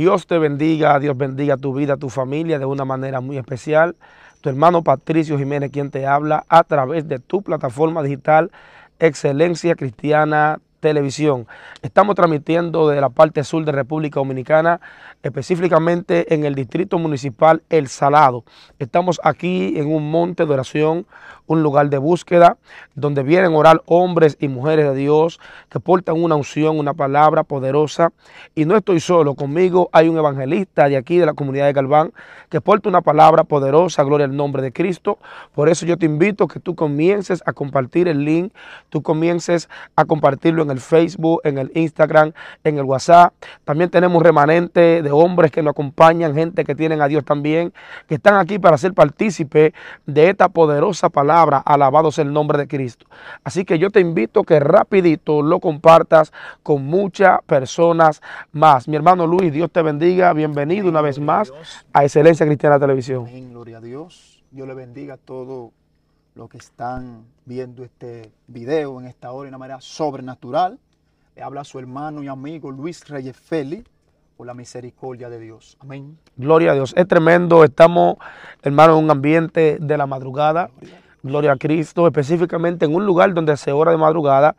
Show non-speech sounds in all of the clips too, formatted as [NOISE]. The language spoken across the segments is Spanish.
Dios te bendiga, Dios bendiga tu vida, tu familia de una manera muy especial. Tu hermano Patricio Jiménez, quien te habla a través de tu plataforma digital Excelencia Cristiana Televisión. Estamos transmitiendo de la parte sur de República Dominicana específicamente en el Distrito Municipal El Salado. Estamos aquí en un monte de oración, un lugar de búsqueda, donde vienen a orar hombres y mujeres de Dios que portan una unción, una palabra poderosa. Y no estoy solo, conmigo hay un evangelista de aquí, de la comunidad de Galván, que porta una palabra poderosa, gloria al nombre de Cristo. Por eso yo te invito que tú comiences a compartir el link, tú comiences a compartirlo en el Facebook, en el Instagram, en el WhatsApp. También tenemos remanente de hombres que lo acompañan, gente que tienen a Dios también, que están aquí para ser partícipe de esta poderosa palabra, alabados el nombre de Cristo. Así que yo te invito que rapidito lo compartas con muchas personas más. Mi hermano Luis, Dios te bendiga, bienvenido una vez más a Excelencia Cristiana Televisión. gloria a Dios. Dios le bendiga a todos los que están viendo este video en esta hora de una manera sobrenatural. Le habla su hermano y amigo Luis Reyes Félix la misericordia de Dios. Amén. Gloria a Dios. Es tremendo. Estamos, hermano, en un ambiente de la madrugada. Gloria a Cristo, específicamente en un lugar donde se ora de madrugada.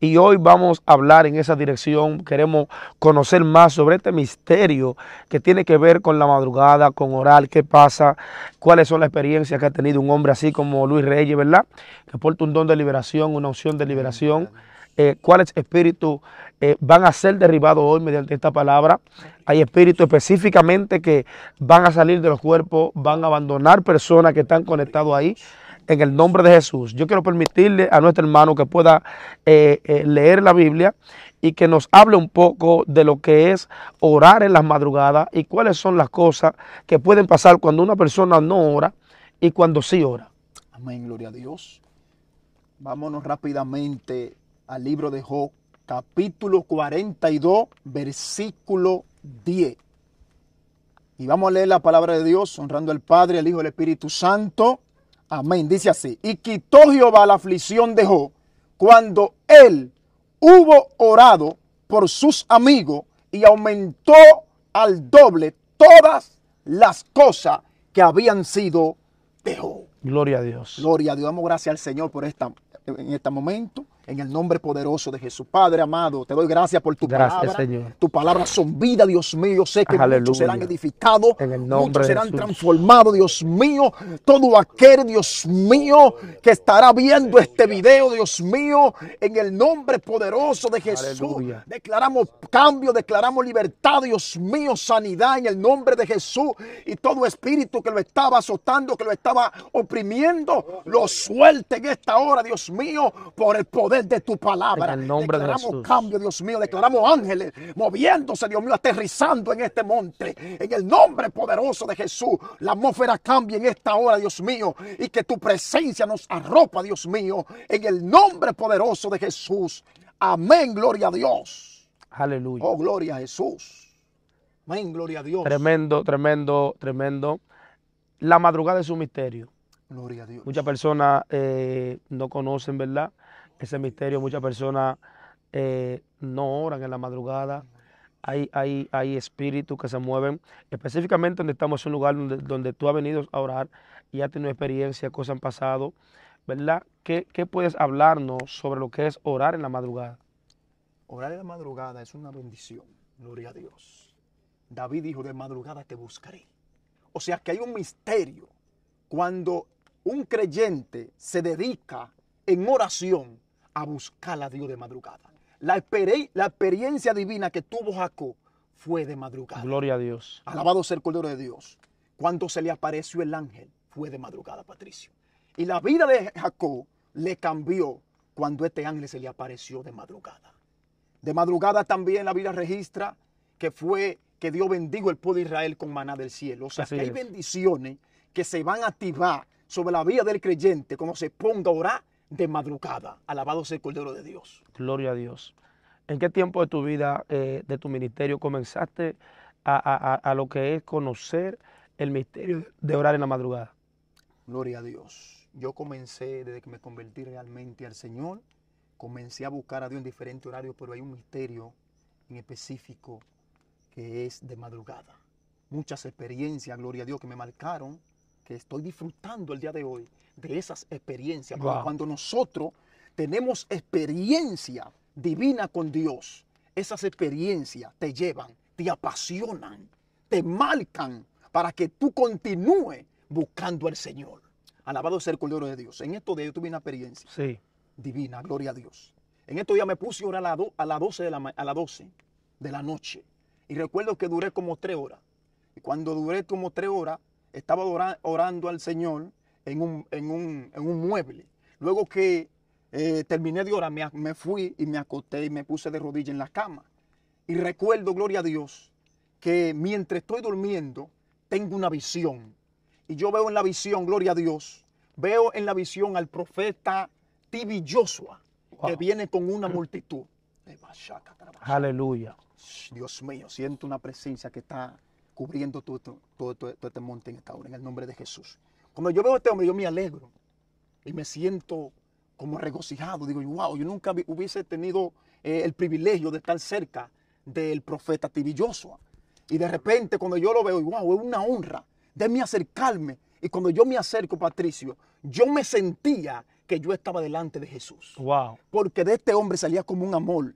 Y hoy vamos a hablar en esa dirección. Queremos conocer más sobre este misterio que tiene que ver con la madrugada, con orar, qué pasa, cuáles son las experiencias que ha tenido un hombre así como Luis Reyes, ¿verdad? Que porta un don de liberación, una opción de liberación. Eh, cuáles espíritu eh, van a ser derribados hoy mediante esta palabra. Hay espíritus específicamente que van a salir de los cuerpos, van a abandonar personas que están conectados ahí. En el nombre de Jesús, yo quiero permitirle a nuestro hermano que pueda eh, eh, leer la Biblia y que nos hable un poco de lo que es orar en las madrugadas y cuáles son las cosas que pueden pasar cuando una persona no ora y cuando sí ora. Amén, gloria a Dios. Vámonos rápidamente al libro de Job, capítulo 42, versículo 10. Y vamos a leer la palabra de Dios, honrando al Padre, al Hijo y al Espíritu Santo. Amén. Dice así, y quitó Jehová la aflicción de Job cuando él hubo orado por sus amigos y aumentó al doble todas las cosas que habían sido de Job. Gloria a Dios. Gloria a Dios. Damos gracias al Señor por esta, en este momento. En el nombre poderoso de Jesús. Padre amado, te doy gracias por tu palabra. Señor. Tu palabra son vida, Dios mío. sé que muchos serán edificados, muchos serán transformados, Dios mío. Todo aquel, Dios mío, que estará viendo este video, Dios mío, en el nombre poderoso de Jesús. Declaramos cambio, declaramos libertad, Dios mío, sanidad en el nombre de Jesús. Y todo espíritu que lo estaba azotando, que lo estaba oprimiendo, lo suelte en esta hora, Dios mío, por el poder de tu palabra. declaramos cambio, Dios mío. Declaramos ángeles moviéndose, Dios mío, aterrizando en este monte. En el nombre poderoso de Jesús. La atmósfera cambia en esta hora, Dios mío. Y que tu presencia nos arropa, Dios mío. En el nombre poderoso de Jesús. Amén, gloria a Dios. Aleluya. Oh, gloria a Jesús. Amén, gloria a Dios. Tremendo, tremendo, tremendo. La madrugada de su misterio. Gloria a Dios. Muchas personas eh, no conocen, ¿verdad? ese misterio. Muchas personas eh, no oran en la madrugada. Hay, hay, hay espíritus que se mueven. Específicamente donde estamos es un lugar donde, tú has venido a orar y has tenido experiencia, cosas han pasado, ¿verdad? ¿Qué, ¿Qué puedes hablarnos sobre lo que es orar en la madrugada? Orar en la madrugada es una bendición. Gloria a Dios. David dijo, de madrugada te buscaré. O sea que hay un misterio cuando un creyente se dedica en oración a buscar a Dios de madrugada. La, la experiencia divina que tuvo Jacob fue de madrugada. Gloria a Dios. Alabado sea el Cordero de Dios. Cuando se le apareció el ángel, fue de madrugada, Patricio. Y la vida de Jacob le cambió cuando este ángel se le apareció de madrugada. De madrugada también la vida registra que fue que Dios bendijo el pueblo de Israel con maná del cielo. O sea, hay bendiciones que se van a activar sobre la vida del creyente cuando se ponga a orar de madrugada. Alabado sea el Cordero de Dios. Gloria a Dios. ¿En qué tiempo de tu vida, eh, de tu ministerio, comenzaste a, a, lo que es conocer el misterio de orar en la madrugada? Gloria a Dios. Yo comencé desde que me convertí realmente al Señor. Comencé a buscar a Dios en diferentes horarios, pero hay un misterio en específico que es de madrugada. Muchas experiencias, gloria a Dios, que me marcaron que estoy disfrutando el día de hoy de esas experiencias. Cuando nosotros tenemos experiencia divina con Dios, esas experiencias te llevan, te apasionan, te marcan para que tú continúes buscando al Señor. Alabado sea el Cordero de Dios. En estos días yo tuve una experiencia divina, gloria a Dios. En estos días me puse a a, 12 la, a las 12 de la noche. Y recuerdo que duré como tres horas. Y cuando duré como tres horas, estaba orando al Señor en un, mueble. Luego que eh, terminé de orar, me, me, fui y me acosté y me puse de rodillas en la cama. Y recuerdo, gloria a Dios, que mientras estoy durmiendo, tengo una visión. Y yo veo en la visión, gloria a Dios, veo en la visión al profeta Tibi Joshua, que viene con una multitud. Aleluya. Dios mío, siento una presencia que está cubriendo todo, todo, este monte en esta hora, en el nombre de Jesús. Cuando yo veo a este hombre, yo me alegro y me siento como regocijado. Digo, wow, yo nunca hubiese tenido eh, el privilegio de estar cerca del profeta Tibilloso. Y de repente cuando yo lo veo, wow, es una honra de mí acercarme. Y cuando yo me acerco, Patricio, yo me sentía que yo estaba delante de Jesús. Wow. Porque de este hombre salía como un amor,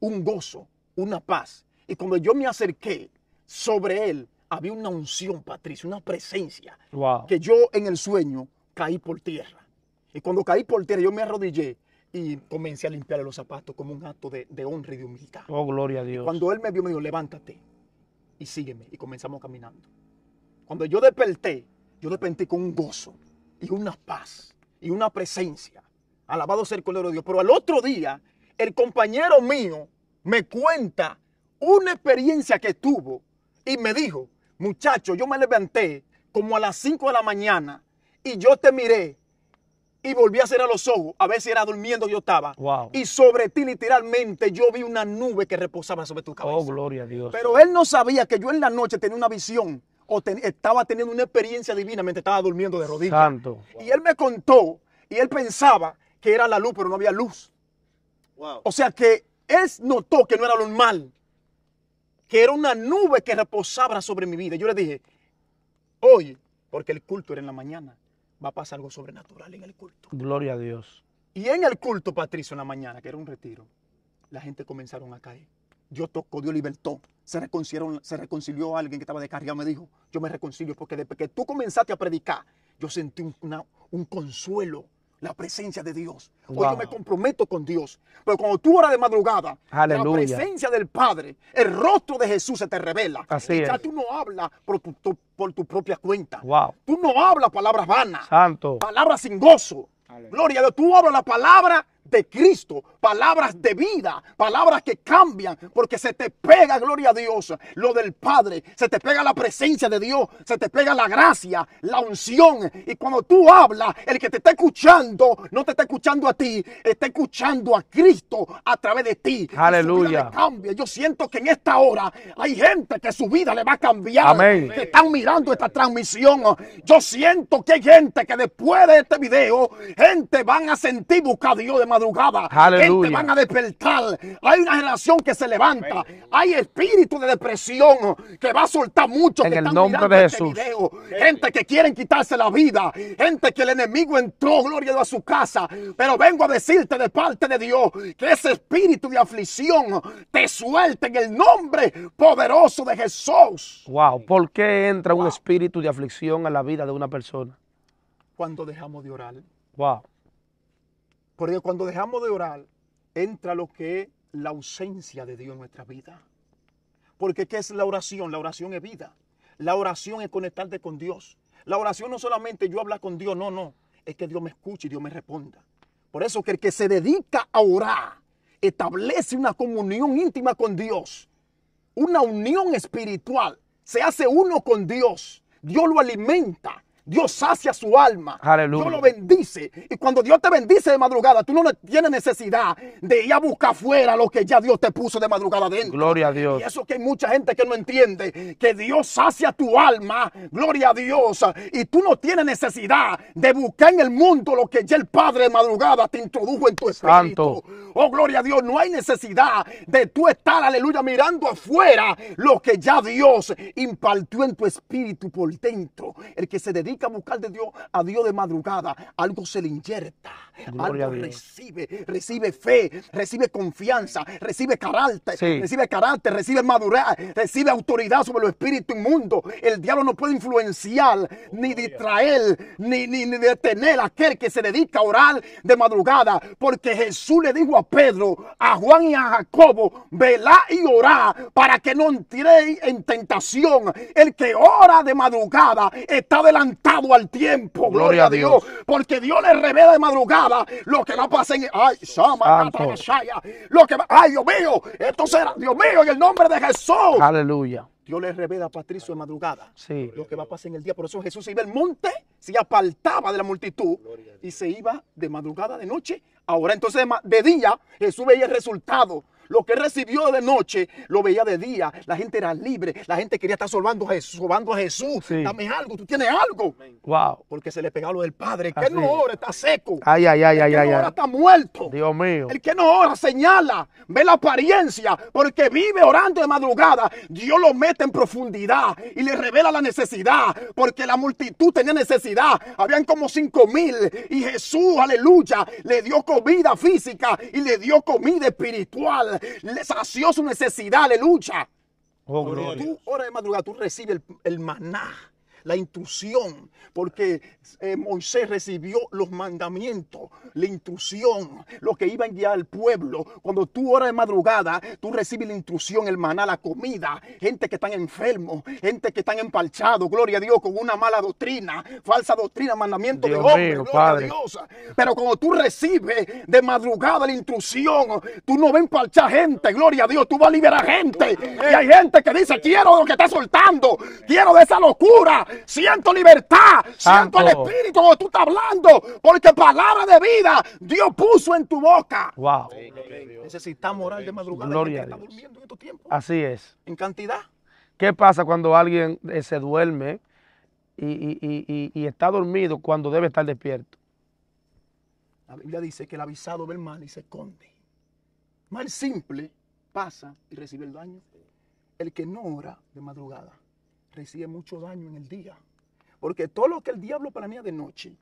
un gozo, una paz. Y cuando yo me acerqué, sobre él había una unción, Patricio, una presencia. Que yo en el sueño caí por tierra. Y cuando caí por tierra, yo me arrodillé y comencé a limpiar los zapatos como un acto de, honra y de humildad. Oh, gloria a Dios. cuando él me vio, me dijo, levántate y sígueme. Y comenzamos caminando. Cuando yo desperté, yo desperté con un gozo y una paz y una presencia. Alabado sea el Cordero de Dios. Pero al otro día, el compañero mío me cuenta una experiencia que tuvo y me dijo, muchacho, yo me levanté como a las 5 de la mañana y yo te miré y volví a cerrar los ojos a ver si era durmiendo yo estaba. Y sobre ti literalmente yo vi una nube que reposaba sobre tu cabeza. Oh, gloria a Dios. Pero él no sabía que yo en la noche tenía una visión o estaba teniendo una experiencia divina mientras estaba durmiendo de rodillas. Y él me contó y él pensaba que era la luz, pero no había luz. O sea que él notó que no era lo normal que era una nube que reposaba sobre mi vida. Yo le dije, hoy, porque el culto era en la mañana, va a pasar algo sobrenatural en el culto. Gloria a Dios. Y en el culto, Patricio, en la mañana, que era un retiro, la gente comenzaron a caer. Yo tocó, Dios libertó. Se, reconcilió se reconcilió alguien que estaba descargado. Me dijo, yo me reconcilio porque desde que tú comenzaste a predicar, yo sentí un consuelo la presencia de Dios. Hoy yo me comprometo con Dios. Pero cuando tú oras de madrugada, la presencia del Padre, el rostro de Jesús se te revela. Así ya tú no hablas por tu, por tu propia cuenta. Tú no hablas palabras vanas. Santo. Palabras sin gozo. Gloria a Dios. Tú hablas la palabra de Cristo palabras de vida, palabras que cambian, porque se te pega, gloria a Dios, lo del Padre, se te pega la presencia de Dios, se te pega la gracia, la unción. Y cuando tú hablas, el que te está escuchando, no te está escuchando a ti, está escuchando a Cristo a través de ti. Aleluya. Cambia. Yo siento que en esta hora hay gente que su vida le va a cambiar. Amén. Que están mirando esta transmisión. Yo siento que hay gente que después de este video, gente van a sentir buscar a Dios de madrugada. Aleluya te van a despertar. Hay una generación que se levanta. Hay espíritu de depresión que va a soltar mucho. En el nombre de este Jesús. Gente que quieren quitarse la vida. Gente que el enemigo entró, gloria a su casa. Pero vengo a decirte de parte de Dios que ese espíritu de aflicción te suelte en el nombre poderoso de Jesús. Wow, ¿por qué entra un espíritu de aflicción a la vida de una persona? Cuando dejamos de orar. Wow. Porque cuando dejamos de orar, entra lo que es la ausencia de Dios en nuestra vida. Porque ¿qué es la oración? La oración es vida. La oración es conectarte con Dios. La oración no solamente yo hablar con Dios, no, no. Es que Dios me escuche y Dios me responda. Por eso que el que se dedica a orar establece una comunión íntima con Dios, una unión espiritual. Se hace uno con Dios. Dios lo alimenta. Dios sacia su alma. Aleluya. Dios lo bendice. Y cuando Dios te bendice de madrugada, tú no tienes necesidad de ir a buscar fuera lo que ya Dios te puso de madrugada dentro. Gloria a Dios. Y eso que hay mucha gente que no entiende, que Dios sacia tu alma. Gloria a Dios. Y tú no tienes necesidad de buscar en el mundo lo que ya el Padre de madrugada te introdujo en tu espíritu. Santo. Oh, gloria a Dios. No hay necesidad de tú estar, aleluya, mirando afuera lo que ya Dios impartió en tu espíritu por dentro. El que se dedica a buscar de Dios, a Dios de madrugada, algo se le inyerta, algo recibe, recibe fe, recibe confianza, recibe carácter, recibe carácter, recibe madurez, recibe autoridad sobre los espíritu inmundos. El diablo no puede influenciar, ni distraer, ni, detener a aquel que se dedica a orar de madrugada, porque Jesús le dijo a Pedro, a Juan y a Jacobo, velá y orá para que no entréis en tentación. El que ora de madrugada está delante al tiempo. Gloria, a Dios. Porque Dios le revela de madrugada lo que va a pasar en. Ay, Sama, Lo que Ay, Dios mío. Esto será. Dios mío, en el nombre de Jesús. Aleluya. Dios le revela a Patricio de madrugada sí. lo que va a pasar en el día. Por eso Jesús se iba al monte, se apartaba de la multitud y se iba de madrugada, de noche. Ahora entonces de día Jesús veía el resultado lo que recibió de noche lo veía de día. La gente era libre. La gente quería estar sobando a Jesús. Sobando a Jesús. Dame algo. Tú tienes algo. Wow. Porque se le pegaba lo del Padre. El que no ora está seco. Ay, ay, ay, ay, que ay, no ora está muerto. Dios mío. El que no ora señala. Ve la apariencia. Porque vive orando de madrugada. Dios lo mete en profundidad y le revela la necesidad. Porque la multitud tenía necesidad. Habían como cinco mil. Y Jesús, aleluya, le dio comida física y le dio comida espiritual le sació su necesidad, aleluya. Oh, Tú, hora de madrugada, tú recibes el, el maná la intrusión, porque eh, Moisés recibió los mandamientos, la intrusión, lo que iba a enviar al pueblo. Cuando tú oras de madrugada, tú recibes la intrusión, el maná, la comida, gente que están enfermos, gente que están empalchados, gloria a Dios, con una mala doctrina, falsa doctrina, mandamiento de hombre, Dios. Pero cuando tú recibes de madrugada la intrusión, tú no vas a empalchar gente, gloria a Dios, tú vas a liberar gente. Y hay gente que dice, quiero lo que está soltando, quiero de esa locura, siento libertad, siento el Espíritu cuando tú estás hablando, porque palabra de vida Dios puso en tu boca. Wow. Necesitamos orar de madrugada. Así es. En cantidad. ¿Qué pasa cuando alguien eh, se duerme y, y, está dormido cuando debe estar despierto? La Biblia dice que el avisado ve el mal y se esconde. Mal simple pasa y recibe el daño. El que no ora de madrugada recibe mucho daño en el día. Porque todo lo que el diablo planea de noche,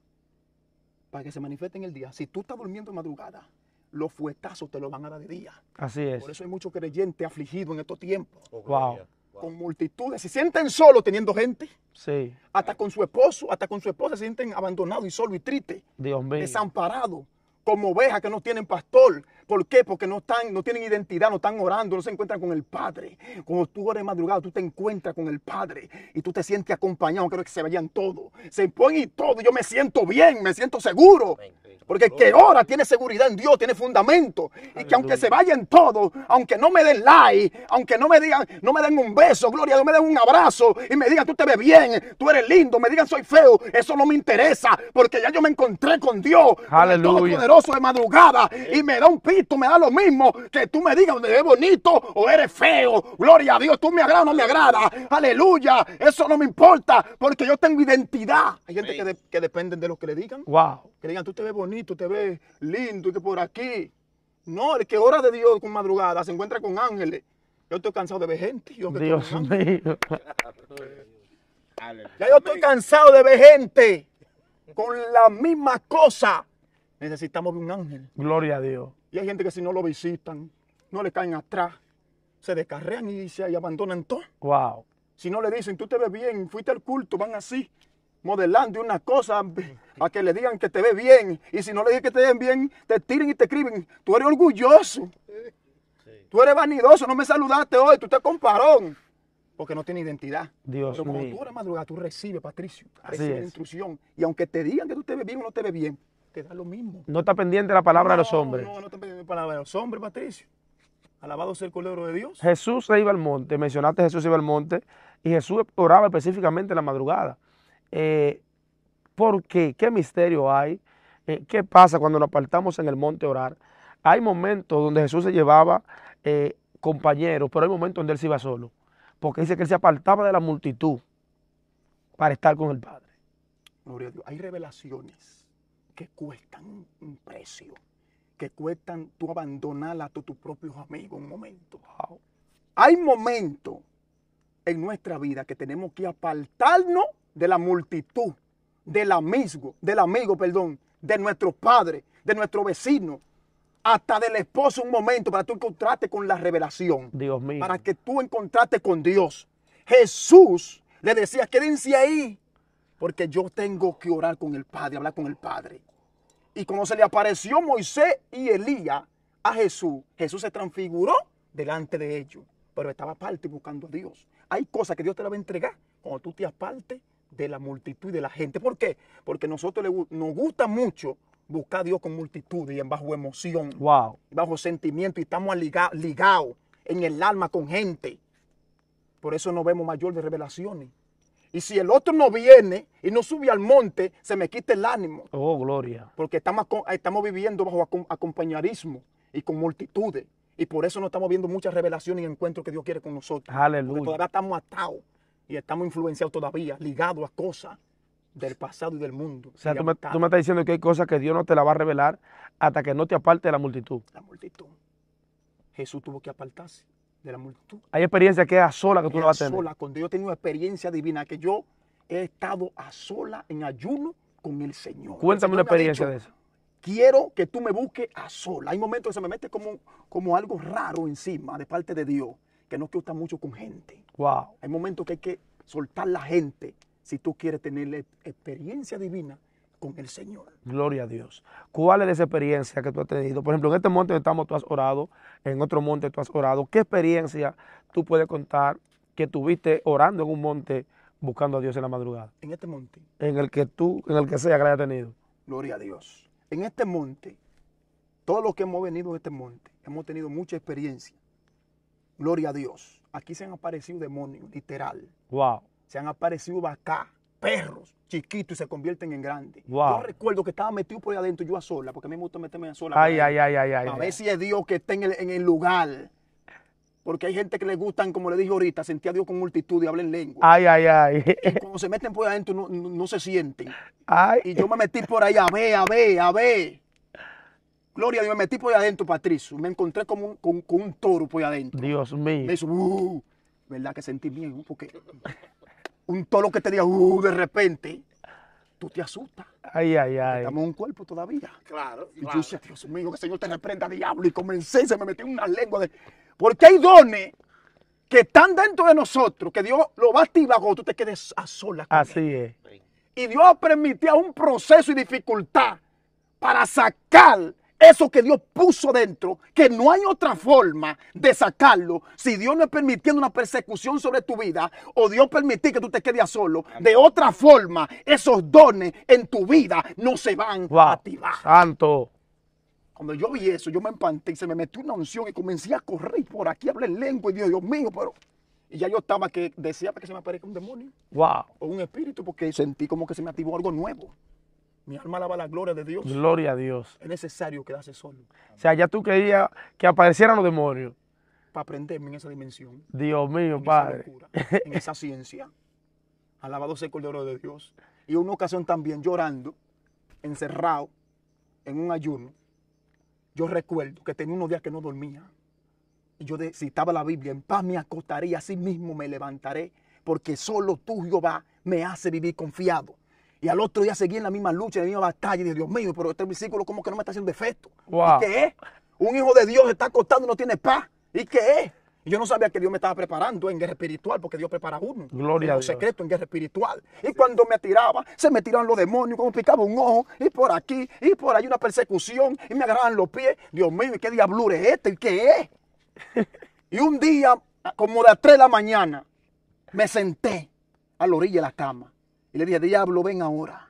para que se manifieste en el día, si tú estás durmiendo en madrugada, los fuetazos te lo van a dar de día. Así es. Por eso hay muchos creyentes afligidos en estos tiempos. Oh, con multitudes. Se sienten solos teniendo gente. Sí. Hasta con su esposo, hasta con su esposa se sienten abandonados y solos y tristes. Dios mío. Desamparados. Como ovejas que no tienen pastor. ¿Por qué? Porque no, están, no tienen identidad, no están orando, no se encuentran con el Padre. Cuando tú eres madrugada, tú te encuentras con el Padre y tú te sientes acompañado, creo que se vayan todo Se ponen y todo, yo me siento bien, me siento seguro. Porque el que ora tiene seguridad en Dios, tiene fundamento. Y que aunque se vayan todo aunque no me den like, aunque no me digan, no me den un beso, gloria, no me den un abrazo y me digan, tú te ves bien, tú eres lindo, me digan, soy feo, eso no me interesa, porque ya yo me encontré con Dios, Aleluya. Con de madrugada y me da un piso Tú me da lo mismo que tú me digas te ves bonito o eres feo. Gloria a Dios, tú me agrada o no me agrada. Aleluya, eso no me importa porque yo tengo identidad. Hay gente que, dependen de lo que le digan. Wow. Que digan, tú te ves bonito, te ves lindo y que por aquí. No, el que ora de Dios con madrugada se encuentra con ángeles. Yo estoy cansado de ver gente. Dios mío. Ya yo estoy cansado de ver gente con la misma cosa. Necesitamos un ángel. Gloria a Dios. Y hay gente que si no lo visitan, no le caen atrás, se descarrean y, se, abandonan todo. Wow. Si no le dicen, tú te ves bien, fuiste al culto, van así, modelando una cosa a que le digan que te ve bien. Y si no le dicen que te ven bien, te tiren y te escriben, tú eres orgulloso. Tú eres vanidoso, no me saludaste hoy, tú estás con parón. Porque no tiene identidad. Dios Pero mío. tú eres madrugada, tú recibes, Patricio, recibes instrucción. Y aunque te digan que tú te ves bien no te ves bien, te lo mismo. No está pendiente la palabra de los hombres. No, no está pendiente la palabra de los hombres, Patricio. Alabado sea el Cordero de Dios. Jesús se iba al monte, mencionaste Jesús se iba al monte, y Jesús oraba específicamente en la madrugada. Eh, ¿Por qué? ¿Qué misterio hay? Eh, ¿Qué pasa cuando nos apartamos en el monte a orar? Hay momentos donde Jesús se llevaba eh, compañeros, pero hay momentos donde él se iba solo, porque dice que él se apartaba de la multitud para estar con el Padre. Hay revelaciones que cuestan un precio, que cuestan tú abandonar a tu, tus propios amigos un momento. Hay momentos en nuestra vida que tenemos que apartarnos de la multitud, del amigo, del amigo, perdón, de nuestro padre, de nuestro vecino, hasta del esposo un momento para tú encontrarte con la revelación. Dios mío. Para que tú encontrarte con Dios. Jesús le decía, quédense ahí porque yo tengo que orar con el Padre, hablar con el Padre. Y cuando se le apareció Moisés y Elías a Jesús, Jesús se transfiguró delante de ellos. Pero estaba aparte buscando a Dios. Hay cosas que Dios te la va a entregar cuando tú te apartes de la multitud de la gente. ¿Por qué? Porque nosotros nos gusta mucho buscar a Dios con multitud y bajo emoción, wow. bajo sentimiento y estamos ligados en el alma con gente. Por eso no vemos mayor de revelaciones. Y si el otro no viene y no sube al monte, se me quita el ánimo. Oh, gloria. Porque estamos, eh, estamos viviendo bajo acompañarismo y con multitudes. Y por eso no estamos viendo muchas revelaciones y encuentros que Dios quiere con nosotros. Aleluya. Porque todavía estamos atados y estamos influenciados todavía, ligados a cosas del pasado y del mundo. O sea, tú me, estás diciendo que hay cosas que Dios no te la va a revelar hasta que no te aparte de la multitud. La multitud. Jesús tuvo que apartarse de la multitud. Hay experiencia que es a sola que tú no vas a tener. sola, cuando yo he tenido experiencia divina, que yo he estado a sola en ayuno con el Señor. Cuéntame una experiencia de eso. Quiero que tú me busques a sola. Hay momentos que se me mete como, como algo raro encima de parte de Dios, que no gusta mucho con gente. Wow. Hay momentos que hay que soltar la gente si tú quieres tener experiencia divina con el Señor. Gloria a Dios. ¿Cuál es esa experiencia que tú has tenido? Por ejemplo, en este monte donde estamos, tú has orado, en otro monte tú has orado. ¿Qué experiencia tú puedes contar que tuviste orando en un monte buscando a Dios en la madrugada? En este monte. En el que tú, en el que sea que haya tenido. Gloria a Dios. En este monte, todos los que hemos venido a este monte, hemos tenido mucha experiencia. Gloria a Dios. Aquí se han aparecido demonios, literal. Wow. Se han aparecido vacas perros chiquitos y se convierten en grandes. Yo recuerdo que estaba metido por ahí adentro yo a sola, porque a mí me gusta meterme a sola. Ay, ay, ay, ay, A ver si es Dios que esté en el, lugar. Porque hay gente que le gustan, como le dije ahorita, sentía Dios con multitud y hablen lengua. Ay, ay, ay. Y cuando se meten por ahí adentro no, se sienten. Ay. Y yo me metí por ahí a ver, a ver, a ver. Gloria a Dios, me metí por ahí adentro, Patricio. Me encontré con un, con, un toro por ahí adentro. Dios mío. Me hizo, uh, uh, uh". ¿verdad? Que sentí miedo, uh, porque un lo que te diga, uh, de repente, tú te asustas. Ay, ay, ay. Estamos un cuerpo todavía. Claro. Y yo decía, Dios mío, que el Señor te reprenda, diablo. Y comencé, se me metió una lengua de. Porque hay dones que están dentro de nosotros, que Dios lo va a activar cuando tú te quedes a solas. Así es. Y Dios permitía un proceso y dificultad para sacar eso que Dios puso dentro, que no hay otra forma de sacarlo si Dios no es permitiendo una persecución sobre tu vida o Dios permitir que tú te quedes solo. De otra forma, esos dones en tu vida no se van a activar. Santo. Cuando yo vi eso, yo me empanté y se me metió una unción y comencé a correr por aquí, hablé en lengua y Dios, Dios mío, pero... Y ya yo estaba que decía para que se me aparezca un demonio. Wow. O un espíritu, porque sentí como que se me activó algo nuevo. Mi alma alaba la gloria de Dios. Gloria a Dios. Es necesario quedarse solo. O sea, ya tú querías que aparecieran los demonios. Para aprenderme en esa dimensión. Dios mío, Padre. Esa en esa ciencia. [LAUGHS] Alabado sea el Cordero de Dios. Y una ocasión también llorando, encerrado, en un ayuno. Yo recuerdo que tenía unos días que no dormía. Y yo citaba la Biblia, en paz me acostaré así mismo me levantaré, porque solo tú, Jehová, me hace vivir confiado. Y al otro día seguí en la misma lucha, en la misma batalla. Y dije, Dios mío, pero este versículo como que no me está haciendo efecto. ¿Y qué es? Un hijo de Dios está acostado y no tiene paz. ¿Y qué es? yo no sabía que Dios me estaba preparando en guerra espiritual, porque Dios prepara uno. Gloria a Dios. secreto en guerra espiritual. Y cuando me tiraba, se me tiraban los demonios, como picaba un ojo, y por aquí, y por ahí una persecución, y me agarraban los pies. Dios mío, ¿y qué diablura es este? ¿Y qué es? y un día, como de las 3 de la mañana, me senté a la orilla de la cama y le dije, diablo, ven ahora.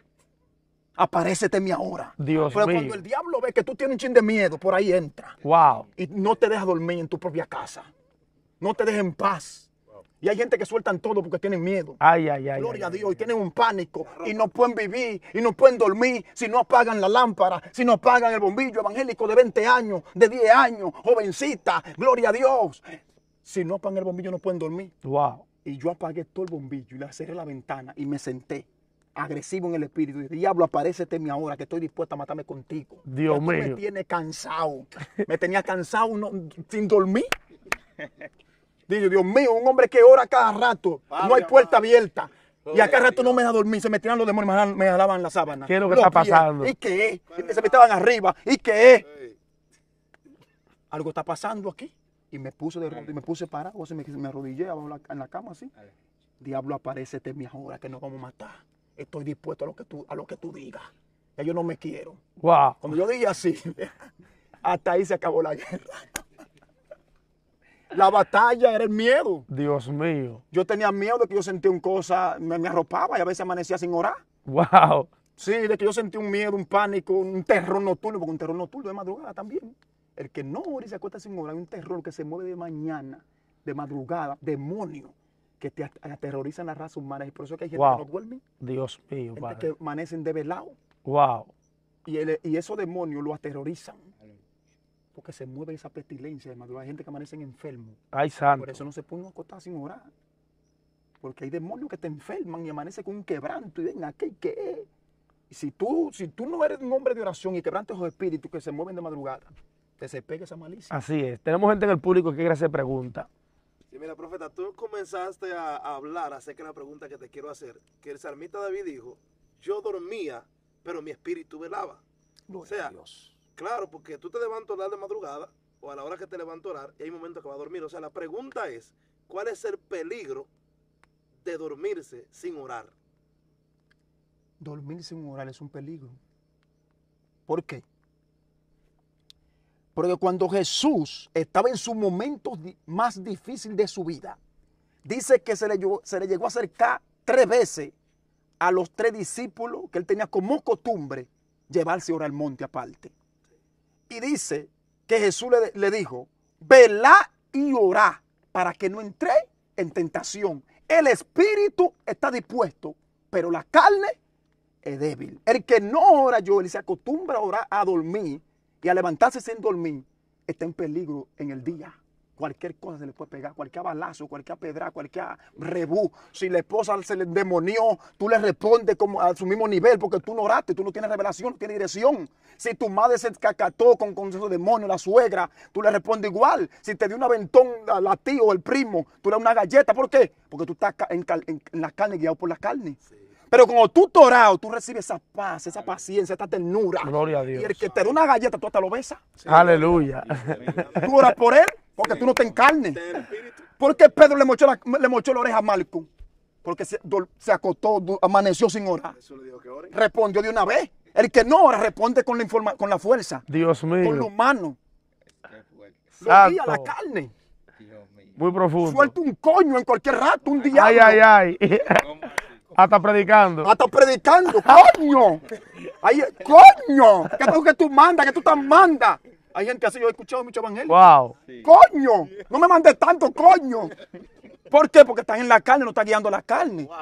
mi ahora. Dios Pero cuando el diablo ve que tú tienes un chin de miedo, por ahí entra. Wow. Y no te deja dormir en tu propia casa. No te deja en paz. Y hay gente que sueltan todo porque tienen miedo. Ay, ay, ay. Gloria a Dios. y tienen un pánico. Y no pueden vivir. Y no pueden dormir si no apagan la lámpara. Si no apagan el bombillo evangélico de 20 años, de 10 años, jovencita. Gloria a Dios. Si no apagan el bombillo, no pueden dormir. Wow. Y yo apagué todo el bombillo y le cerré la ventana y me senté agresivo en el espíritu. Y diablo, aparécete este mi ahora que estoy dispuesta a matarme contigo. Dios mío. Me tiene cansado. Me tenía cansado sin dormir. Dijo, Dios mío, un hombre que ora cada rato. no hay puerta abierta. y a cada rato no me da dormir. Se me tiran los demonios, me jalaban la sábana. ¿Qué es lo que está pasando? ¿Y qué es? Se me estaban arriba. ¿Y qué es? Algo está pasando aquí. Y me puse de me puse parado, se me, me arrodillé en la cama así. Diablo, aparecete mi ahora que nos vamos a matar. Estoy dispuesto a lo que tú, a lo que tú digas. Ya yo no me quiero. Cuando yo dije así, [LAUGHS] hasta ahí se acabó la guerra. La batalla era el miedo. Dios mío. Yo tenía miedo de que yo sentía un cosa, me, arropaba y a veces amanecía sin orar. Wow. Sí, de que yo sentía un miedo, un pánico, un terror nocturno, porque un terror nocturno de madrugada también. El que no ora y se acuesta sin orar, hay un terror que se mueve de mañana, de madrugada, demonio, que te aterrorizan la raza humana. Y por eso que hay gente que no duerme. Dios mío, gente que amanecen de velado. Wow. Y, y esos demonios lo aterrorizan. Porque se mueve esa pestilencia de madrugada. Hay gente que amanece enfermo. Ay, santo. Por eso no se a acostar sin orar. Porque hay demonios que te enferman y amanece con un quebranto. Y ven, aquí, ¿qué y Si tú, si tú no eres un hombre de oración y quebrantes los espíritus que se mueven de madrugada, te se pega esa malicia. Así es. Tenemos gente en el público que quiere hacer pregunta Sí, mira, profeta, tú comenzaste a, hablar acerca que la pregunta que te quiero hacer. Que el salmista David dijo, yo dormía, pero mi espíritu velaba. o sea, Dios. claro, porque tú te levantas a orar de madrugada o a la hora que te levantas a orar y hay momentos que va a dormir. O sea, la pregunta es, ¿cuál es el peligro de dormirse sin orar? Dormir sin orar es un peligro. ¿Por qué? Porque cuando Jesús estaba en su momento más difícil de su vida, dice que se le, llegó, a acercar tres veces a los tres discípulos que él tenía como costumbre llevarse ahora al monte aparte. Y dice que Jesús le, dijo, velá y orá para que no entre en tentación. El espíritu está dispuesto, pero la carne es débil. El que no ora, yo, él se acostumbra a orar a dormir y al levantarse sin dormir, está en peligro en el día. Cualquier cosa se le puede pegar, cualquier balazo, cualquier pedra, cualquier rebú. Si la esposa se le demonió, tú le respondes como a su mismo nivel porque tú no oraste, tú no tienes revelación, no tienes dirección. Si tu madre se cacató con, con de demonio, la suegra, tú le respondes igual. Si te dio un aventón a la tía o el primo, tú le das una galleta. ¿Por qué? Porque tú estás en, la carne, guiado por la carne. Sí. Pero cuando tú torado, tú recibes esa paz, esa paciencia, esa ternura. Gloria a Dios. Y el que te da una galleta, tú hasta lo besas. Aleluya. [LAUGHS] Tú oras por él, porque tú no te encarnes. Porque Pedro le mochó la, le mochó la oreja a Marco? Porque se, se acostó, amaneció sin orar. Respondió de una vez. El que no ora responde con la, con la fuerza. Dios mío. Con lo humano. Lo la carne. Muy profundo. Suelta un coño en cualquier rato, un día. Ay, ay, ay. Hasta ah, predicando. Hasta ah, predicando, [LAUGHS] coño. coño. ¿Qué tú, que tú mandas? que tú tan mandas? Hay gente así, yo he escuchado mucho evangelio. Wow. Coño. No me mandes tanto, coño. ¿Por qué? Porque estás en la carne, no estás guiando la carne. Wow.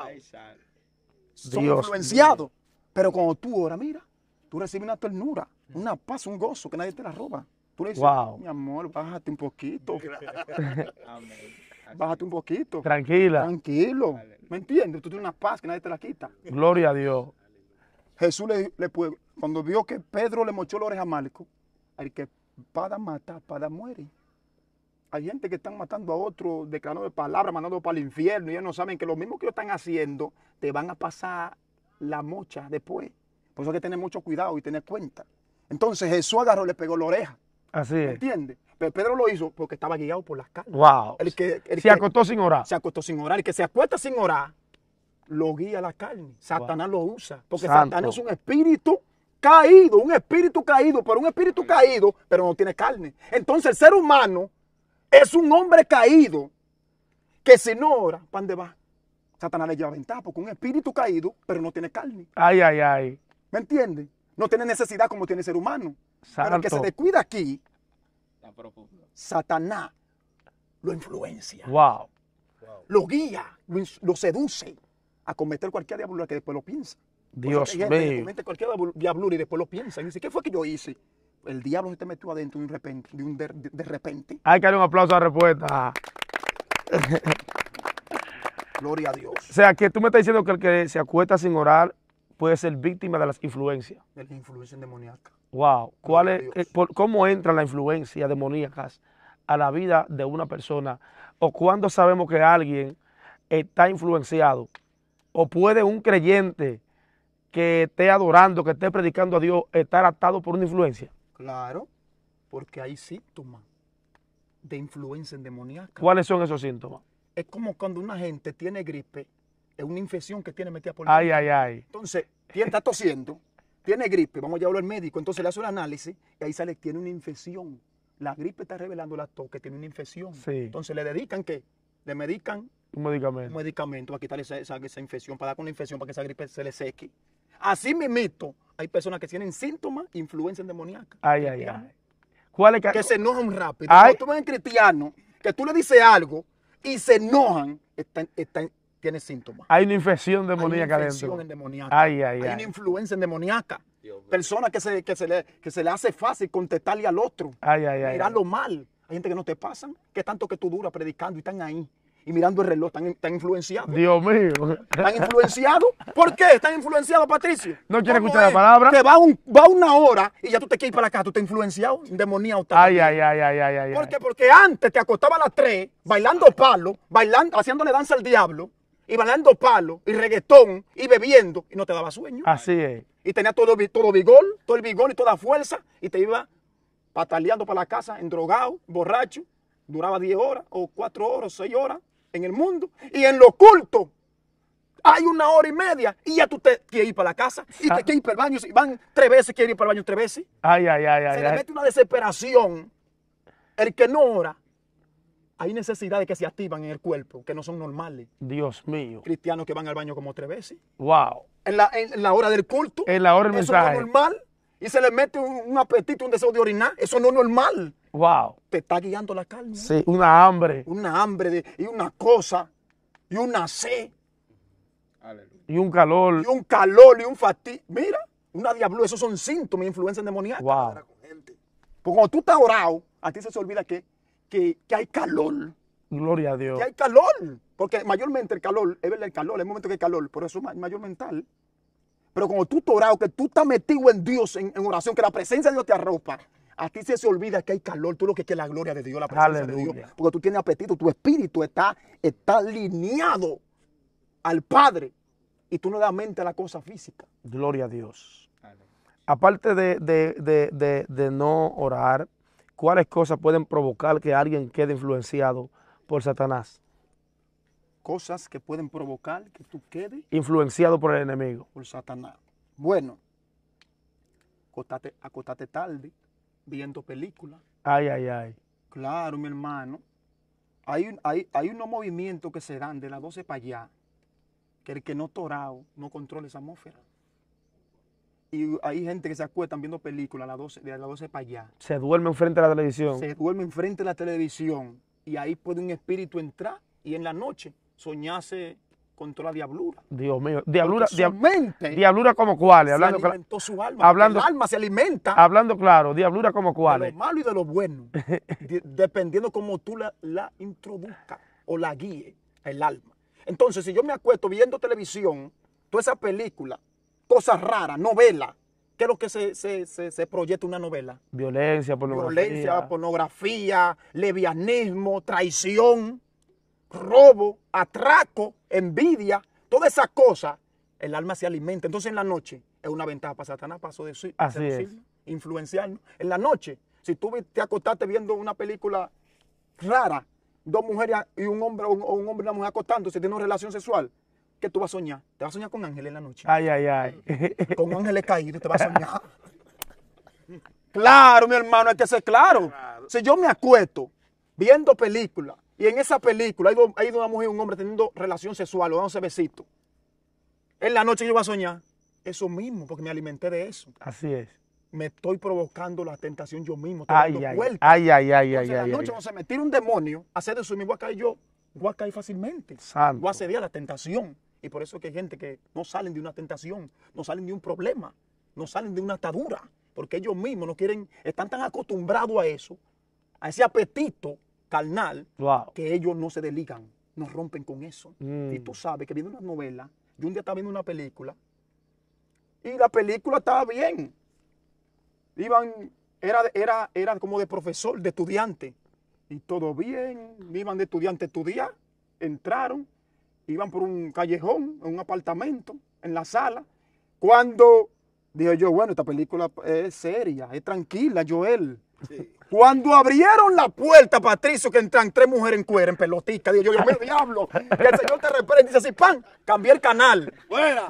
Son influenciados. Pero cuando tú ahora mira, tú recibes una ternura, una paz, un gozo que nadie te la roba. Tú le dices, wow. mi amor, bájate un poquito. [LAUGHS] Bájate un poquito. Tranquila. Tranquilo. ¿Me entiendes? Tú tienes una paz que nadie te la quita. Gloria a Dios. Jesús le, le cuando vio que Pedro le mochó la oreja a Marco, el que para matar, para muere. Hay gente que están matando a otro, declarando de palabra, mandando para el infierno, y ellos no saben que lo mismo que ellos están haciendo, te van a pasar la mocha después. Por eso hay que tener mucho cuidado y tener cuenta. Entonces Jesús agarró, y le pegó la oreja. Así es. ¿Entiendes? Pero Pedro lo hizo porque estaba guiado por las carnes. Wow. que, se acostó sin orar. Se acostó sin orar. El que se acuesta sin orar, lo guía la carne. Satanás lo usa. Porque Satanás es un espíritu caído, un espíritu caído, pero un espíritu caído, pero no tiene carne. Entonces el ser humano es un hombre caído que si no ora, ¿para dónde va? Satanás le lleva ventaja porque un espíritu caído, pero no tiene carne. Ay, ay, ay. ¿Me entiendes? No tiene necesidad como tiene el ser humano. Para el que se descuida aquí Satanás lo influencia. Wow. Lo guía, lo, seduce a cometer cualquier diablura que después lo piensa. Dios mío. comete cualquier diablura y después lo piensa. Y ¿qué fue que yo hice? El diablo se te metió adentro de, un repente, de, repente. Hay que darle un aplauso a la respuesta. [LAUGHS] Gloria a Dios. O sea, que tú me estás diciendo que el que se acuesta sin orar puede ser víctima de las influencias. De la influencia demoníaca. Wow. Eh, ¿Cómo entra la influencia demoníaca a la vida de una persona? ¿O cuándo sabemos que alguien está influenciado? ¿O puede un creyente que esté adorando, que esté predicando a Dios, estar atado por una influencia? Claro, porque hay síntomas de influencia demoníaca. ¿Cuáles son esos síntomas? Es como cuando una gente tiene gripe, es una infección que tiene metida por la Ay, ay, ay. Entonces, ¿quién está tosiendo tiene gripe, vamos a llevarlo al médico, entonces le hace un análisis y ahí sale, tiene una infección. La gripe está revelando la tos, que tiene una infección. Entonces le dedican qué? Le medican un medicamento. medicamento para quitarle esa, infección, para dar con la infección, para que esa gripe se le seque. Así mismito, hay personas que tienen síntomas, influencia demoníaca. Ay, ay, ay. ¿Cuál es que... que se enojan rápido. Ay. tú ves cristiano que tú le dices algo y se enojan, están, están tiene síntomas. Hay una infección demoníaca Hay una infección demoníaca. Ay, ay, Hay una influencia demoníaca. Personas que se, que, se le, que se le hace fácil contestarle al otro. Ay, ay, ay. lo mal. Hay gente que no te pasa. Que tanto que tú duras predicando y están ahí. Y mirando el reloj, están, influenciados. Dios mío. ¿Están influenciados? ¿Por qué? ¿Están influenciados, Patricio? No quiere escuchar la palabra. Te va, un, va una hora y ya tú te quieres ir para acá. Tú estás influenciado, endemoniado. Ay, ay, ay, ay, ay, ay. ¿Por qué? Porque antes te acostaba a las tres bailando palo, bailando, haciéndole danza al diablo y dando palo, y reggaetón y bebiendo y no te daba sueño. Así es. Y tenía todo, todo vigor, todo el vigor y toda fuerza y te iba pataleando para la casa, endrogado, borracho. Duraba 10 horas o 4 horas, 6 horas en el mundo. Y en lo oculto hay una hora y media y ya tú te quieres ir para la casa y te quieres ah. ir para el baño. van tres veces, quieres ir para el baño tres veces. Ay, ay, ay, Se le mete una desesperación. El que no ora hay necesidades que se activan en el cuerpo que no son normales. Dios mío. Cristianos que van al baño como tres veces. Wow. En la, en la hora del culto. En la hora del mensaje. Eso es normal. Y se le mete un, apetito, un deseo de orinar. Eso no es normal. Wow. Te está guiando la carne. Sí, una hambre. Una hambre y una cosa. Y una sed. Y un calor. Y un calor y un fastidio. Mira, una diablo, esos son síntomas de influencia demoníaca. Wow. Porque cuando tú estás orado, a ti se te olvida que que, hay calor. Gloria a Dios. Que hay calor. Porque mayormente el calor, es verdad, el calor, el momento que hay calor, por eso es mayor mental. Pero cuando tú estás que tú estás metido en Dios, en, oración, que la presencia de Dios te arropa, a ti se se olvida que hay calor, tú lo que quieres es la gloria de Dios, la presencia de Dios. Porque tú tienes apetito, tu espíritu está, está alineado al Padre y tú no das mente a la cosa física. Gloria a Dios. Aparte de, de, de, de no orar, cuáles cosas pueden provocar que alguien quede influenciado por Satanás. Cosas que pueden provocar que tú quedes influenciado por el enemigo. Por Satanás. Bueno, acostate, tarde viendo películas. Ay, ay, ay. Claro, mi hermano. Hay, unos movimientos que se dan de las 12 para allá, que el que no torao no controla esa atmósfera y hay gente que se acuestan viendo películas a las 12, de las 12 para allá. Se duerme enfrente de la televisión. Se duerme enfrente de la televisión y ahí puede un espíritu entrar y en la noche soñarse con toda la diablura. Dios mío, diablura, diablura como cuáles, hablando alimentó su alma, hablando, el alma se alimenta. Hablando claro, diablura como cuáles. De lo malo y de lo bueno, [LAUGHS] dependiendo cómo tú la, la introduzcas o la guíes, el alma. Entonces, si yo me acuesto viendo televisión, toda esa película, cosas raras, novelas. ¿Qué es lo que se, se, se, proyecta una novela? Violencia, pornografía. Violencia, pornografía, levianismo, traición, robo, atraco, envidia, todas esas cosas. El alma se alimenta. Entonces en la noche es una ventaja para Satanás, para su decir, influenciarnos. En la noche, si tú te acostaste viendo una película rara, dos mujeres y un hombre o un, hombre y una mujer acostándose, tiene una relación sexual, que tú vas a soñar. Te vas a soñar con ángeles en la noche. Ay, ay, ay. [LAUGHS] Con ángeles caídos te vas a [LAUGHS] soñar. claro, mi hermano, hay que ser claro. Si yo me acuesto viendo película y en esa película hay ido, una mujer y un hombre teniendo relación sexual o dándose besitos, en la noche yo voy a soñar eso mismo porque me alimenté de eso. Así es. Me estoy provocando la tentación yo mismo. ay, ay, ay, ay, ay, En la noche, cuando se me tira un demonio, hacer de su mismo, voy a caer yo, voy a caer fácilmente. Santo. Voy a a la tentación. Y por eso es que hay gente que no salen de una tentación, no salen de un problema, no salen de una atadura, porque ellos mismos no quieren, están tan acostumbrados a eso, a ese apetito carnal, que ellos no se desligan, no rompen con eso. Mm. Y tú sabes que viene una novela, yo un día estaba viendo una película, y la película estaba bien. Iban, era, era, era como de profesor, de estudiante, y todo bien, iban de estudiante a estudiar, entraron, iban por un callejón, en un apartamento, en la sala, cuando dije yo, bueno, esta película es seria, es tranquila, Joel. Cuando abrieron la puerta, Patricio, que entran tres mujeres en cuero, en pelotita, digo yo, yo me diablo, que el Señor te reprende, dice así, pan, cambié el canal.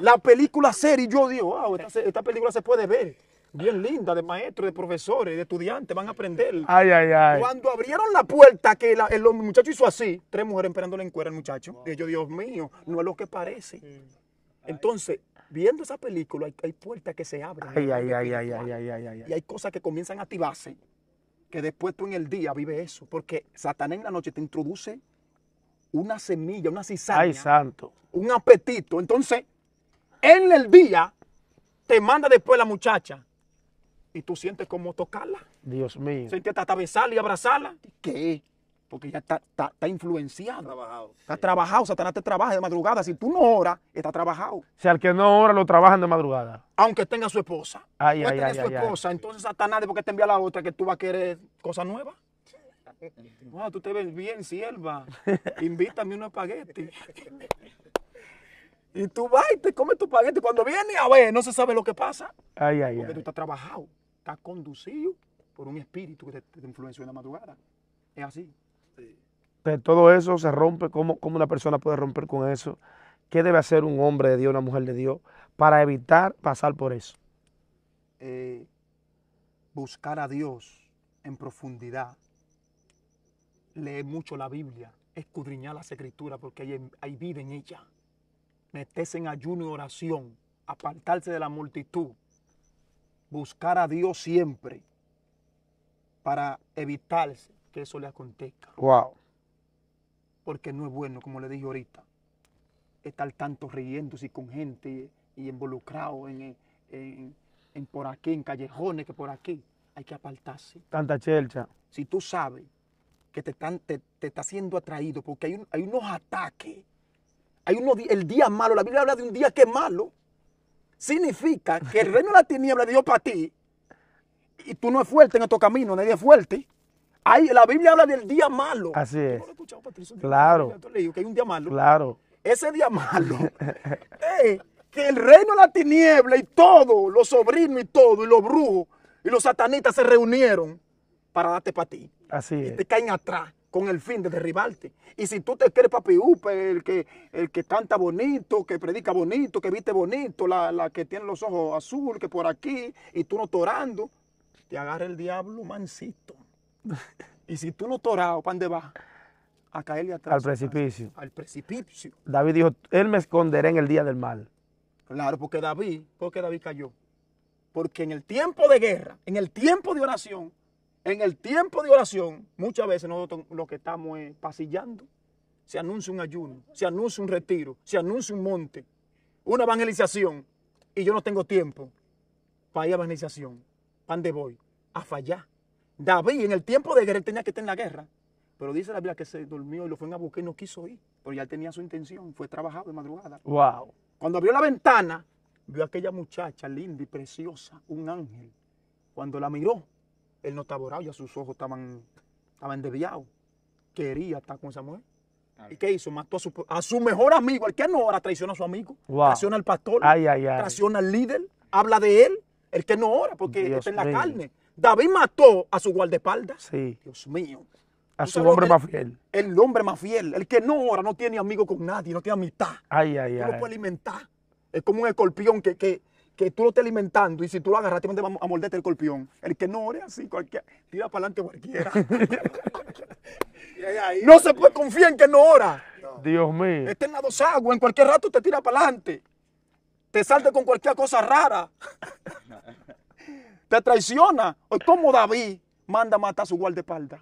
La película seria, y yo digo, wow, esta, esta película se puede ver bien linda de maestros, de profesores, de estudiantes, van a aprender. Ay, ay, ay. Cuando abrieron la puerta, que el, muchacho hizo así, tres mujeres esperándole en cuera al muchacho. Dios mío, no es lo que parece. Entonces, viendo esa película, hay, puertas que se abren. Ay, ay, ay, ay, ay, ay, ay, Y hay cosas que comienzan a activarse, que después tú en el día vives eso. Porque Satanás en la noche te introduce una semilla, una cizaña. Ay, santo. Un apetito. Entonces, en el día te manda después la muchacha y tú sientes como tocarla. Dios mío. Sientes hasta besarla y abrazarla. ¿Qué? Porque ya está, está, está influenciado. Trabajado. Está trabajado. Satanás te trabaja de madrugada. Si tú no oras, está trabajado. O sea, al que no ora lo trabajan de madrugada. Aunque tenga su esposa. Ay, ay, ay, su esposa. Entonces Satanás, ¿por qué te envía la otra que tú vas a querer cosas nuevas? No, tú te ves bien, sierva. [LAUGHS] Invítame unos espagueti. y tú vas y te comes tu espagueti. Cuando viene, a ver, no se sabe lo que pasa. Ay, ay, porque tú estás trabajado ha conducido por un espíritu que te, te influenció en la madrugada. Es así. todo eso se rompe. ¿Cómo, una persona puede romper con eso? ¿Qué debe hacer un hombre de Dios, una mujer de Dios, para evitar pasar por eso? Eh, buscar a Dios en profundidad, leer mucho la Biblia, escudriñar las escrituras porque hay, hay vida en ella, meterse en ayuno y oración, apartarse de la multitud, buscar a Dios siempre para evitarse que eso le acontezca. Wow. Porque no es bueno, como le dije ahorita, estar tanto riéndose con gente y, involucrado en, en, por aquí, en callejones que por aquí. Hay que apartarse. Tanta chelcha. Si tú sabes que te, están, te, está siendo atraído, porque hay, unos ataques, hay unos, el día malo, la Biblia habla de un día que es malo, significa que el reino de la tiniebla dio para ti y tú no es fuerte en estos caminos, nadie es fuerte. Ahí, la Biblia habla del día malo. Así es. claro. que hay un día malo. Claro. Ese día malo. [LAUGHS] que el reino de la tiniebla y todo, los sobrinos y todo, y los brujos y los satanistas se reunieron para darte para ti. Así es. Y te caen atrás con el fin de derribarte. Y si tú te crees papi el que, el que canta bonito, que predica bonito, que viste bonito, la, la que tiene los ojos azul, que por aquí, y tú no torando, te agarra el diablo mansito. y si tú no torado, ¿para dónde vas? A caerle atrás. Al precipicio. Al, precipicio. David dijo, él me esconderá en el día del mal. Claro, porque David, porque David cayó. Porque en el tiempo de guerra, en el tiempo de oración, en el tiempo de oración, muchas veces nosotros lo que estamos es pasillando. Se anuncia un ayuno, se anuncia un retiro, se anuncia un monte, una evangelización. Y yo no tengo tiempo para ir a evangelización. ¿Para dónde voy? A fallar. David en el tiempo de guerra tenía que estar en la guerra. Pero dice la Biblia que se durmió y lo fue a buscar y no quiso ir. Pero ya tenía su intención. Fue trabajado de madrugada. Wow. Cuando abrió la ventana, vio a aquella muchacha linda y preciosa, un ángel. Cuando la miró, él no estaba orado, ya sus ojos estaban, estaban desviados. Quería estar con esa mujer. Ah, ¿Y qué hizo? Mató a su, mejor amigo. El que no ora traiciona a su amigo. Traiciona al pastor. Traiciona al líder. Habla de él. El que no ora porque está en la carne. David mató a su guardaespaldas. Sí. Dios mío. A su hombre más fiel. El hombre más fiel. El que no ora no tiene amigo con nadie, no tiene amistad. Ay, ay, no ay. No lo puede alimentar. Es como un escorpión que, que, que tú lo estés alimentando y si tú lo agarras, te vas a morderte el colpión. El que no ore así, cualquiera, tira para adelante cualquiera. [LAUGHS] no se puede confiar en que no ora. Dios mío. Este a dos aguas, en cualquier rato te tira para adelante. Te salte con cualquier cosa rara. te traiciona. O como David manda a matar a su guardaespaldas.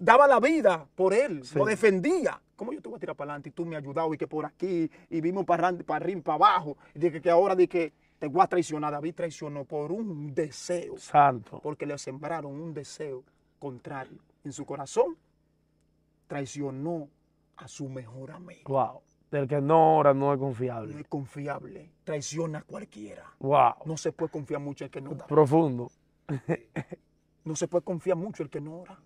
Daba la vida por él, lo defendía. ¿Cómo yo te voy a tirar para adelante? Y tú me has ayudado y que por aquí, y vimos para arriba, para abajo, y de que, ahora dije que te voy a traicionar. David traicionó por un deseo. Santo. Porque le sembraron un deseo contrario en su corazón. Traicionó a su mejor amigo. Wow. Del que no ora no es confiable. No es confiable. Traiciona a cualquiera. Wow. No se puede confiar mucho el que no da. Profundo. no se puede confiar mucho el que no ora.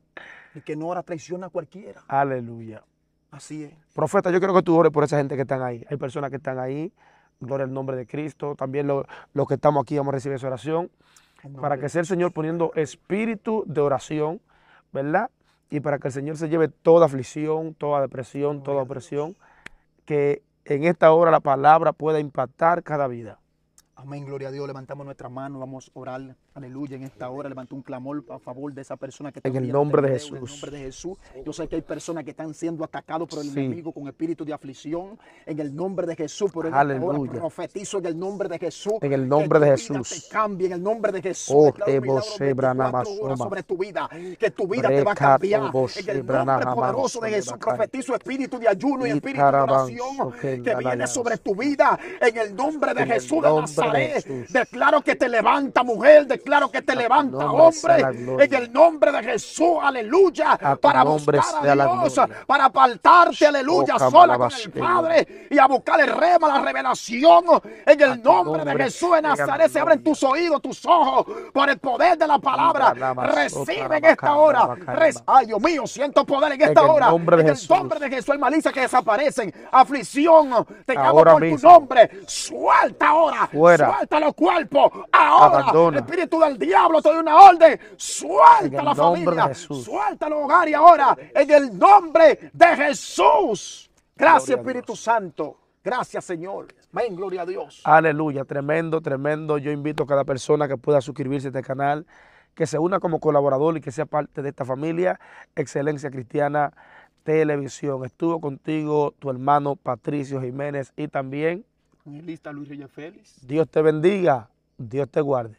El que no ora traiciona a cualquiera. Aleluya. Así es. Profeta, yo quiero que tú ores por esa gente que están ahí. Hay personas que están ahí. Gloria el nombre de Cristo. También los que estamos aquí vamos a recibir esa oración. Para que sea el Señor poniendo espíritu de oración, ¿verdad? Y para que el Señor se lleve toda aflicción, toda depresión, toda opresión. Que en esta hora la palabra pueda impactar cada vida. Amén, gloria a Dios. Levantamos nuestra mano, vamos a orarle. Aleluya, en esta hora levantó un clamor a favor de esa persona que está en el nombre de Jesús. En el nombre de Jesús. Yo sé que hay personas que están siendo atacados por el enemigo con espíritu de aflicción. En el nombre de Jesús, por el Aleluya. profetizo en el nombre de Jesús. En el nombre que de Jesús. cambie en el nombre de Jesús. Oh, eh, sobre tu vida, que tu vida te va a cambiar. En el eh, nombre poderoso de Jesús, profetizo espíritu de ayuno y espíritu de oración que viene sobre tu vida. En el nombre de Jesús de Nazaret, declaro que te levanta, mujer. de claro que te levanta, hombre, en el nombre de Jesús, aleluya, para buscar a Dios, para apartarte, aleluya, oh, sola con el Padre y a buscar el rema, la revelación, en el nombre de Jesús de Nazaret, se abren tus oídos, tus ojos, por el poder de la palabra, recibe en esta hora, ay Dios mío, siento poder en esta hora, en el nombre de Jesús, hay malicia que desaparecen, aflicción, te llamo por tu nombre, suelta ahora, suelta los cuerpos, ahora, Espíritu al diablo, estoy una orden. Suelta la familia, suelta el hogar y ahora, en el nombre de Jesús. Gracias, Espíritu Santo. Gracias, Señor. Ven, gloria a Dios. Aleluya, tremendo, tremendo. Yo invito a cada persona que pueda suscribirse a este canal, que se una como colaborador y que sea parte de esta familia. Excelencia Cristiana Televisión. Estuvo contigo tu hermano Patricio Jiménez y también. Luis Reyes Félix. Dios te bendiga. Dios te guarde.